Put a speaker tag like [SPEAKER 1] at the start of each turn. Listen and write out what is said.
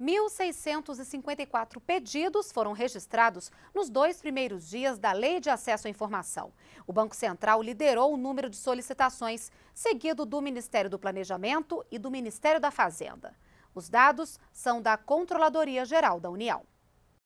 [SPEAKER 1] 1.654 pedidos foram registrados nos dois primeiros dias da Lei de Acesso à Informação. O Banco Central liderou o número de solicitações, seguido do Ministério do Planejamento e do Ministério da Fazenda. Os dados são da Controladoria Geral da União.